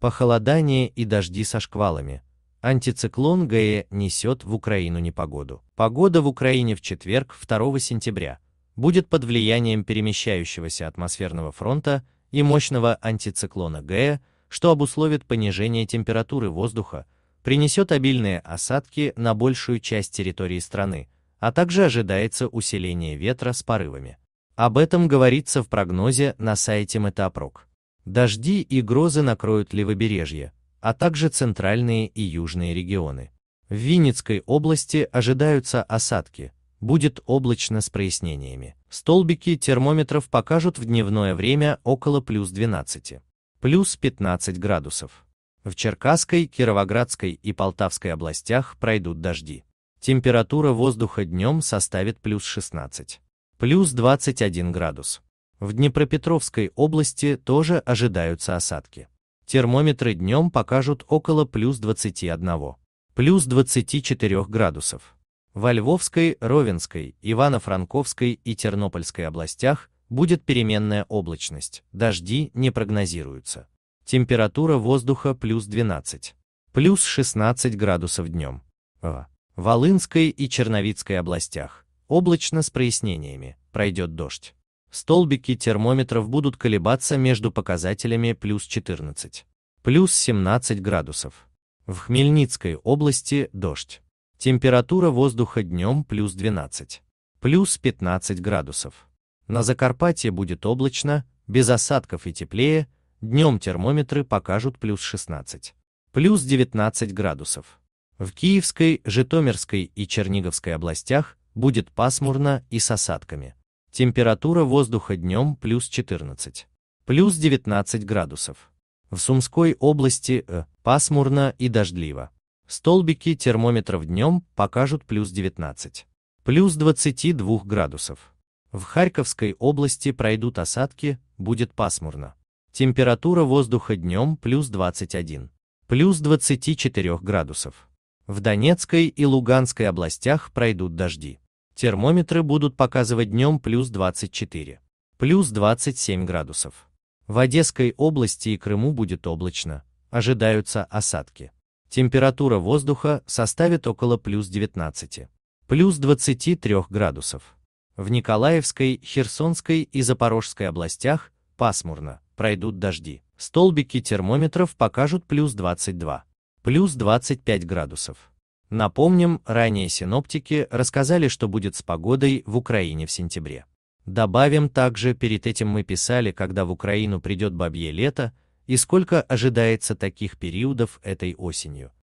Похолодание и дожди со шквалами. Антициклон Гаэ несет в Украину непогоду. Погода в Украине в четверг, 2 сентября, будет под влиянием перемещающегося атмосферного фронта и мощного антициклона Гаэ, что обусловит понижение температуры воздуха, принесет обильные осадки на большую часть территории страны, а также ожидается усиление ветра с порывами. Об этом говорится в прогнозе на сайте Метапрок. Дожди и грозы накроют левобережье, а также центральные и южные регионы. В Винницкой области ожидаются осадки, будет облачно с прояснениями. Столбики термометров покажут в дневное время около плюс 12, плюс 15 градусов. В Черкасской, Кировоградской и Полтавской областях пройдут дожди. Температура воздуха днем составит плюс 16, плюс 21 градус. В Днепропетровской области тоже ожидаются осадки. Термометры днем покажут около плюс 21, плюс 24 градусов. Во Львовской, Ровенской, Ивано-Франковской и Тернопольской областях будет переменная облачность, дожди не прогнозируются. Температура воздуха плюс 12, плюс 16 градусов днем. В Волынской и Черновицкой областях облачно с прояснениями, пройдет дождь. Столбики термометров будут колебаться между показателями плюс 14, плюс 17 градусов. В Хмельницкой области дождь. Температура воздуха днем плюс 12, плюс 15 градусов. На Закарпатье будет облачно, без осадков и теплее, днем термометры покажут плюс 16, плюс 19 градусов. В Киевской, Житомирской и Черниговской областях будет пасмурно и с осадками. Температура воздуха днем плюс 14, плюс 19 градусов. В Сумской области э, пасмурно и дождливо. Столбики термометров днем покажут плюс 19, плюс 22 градусов. В Харьковской области пройдут осадки, будет пасмурно. Температура воздуха днем плюс 21, плюс 24 градусов. В Донецкой и Луганской областях пройдут дожди. Термометры будут показывать днем плюс 24, плюс 27 градусов. В Одесской области и Крыму будет облачно, ожидаются осадки. Температура воздуха составит около плюс 19, плюс 23 градусов. В Николаевской, Херсонской и Запорожской областях пасмурно, пройдут дожди. Столбики термометров покажут плюс 22, плюс 25 градусов. Напомним, ранее синоптики рассказали, что будет с погодой в Украине в сентябре. Добавим также, перед этим мы писали, когда в Украину придет бабье лето, и сколько ожидается таких периодов этой осенью.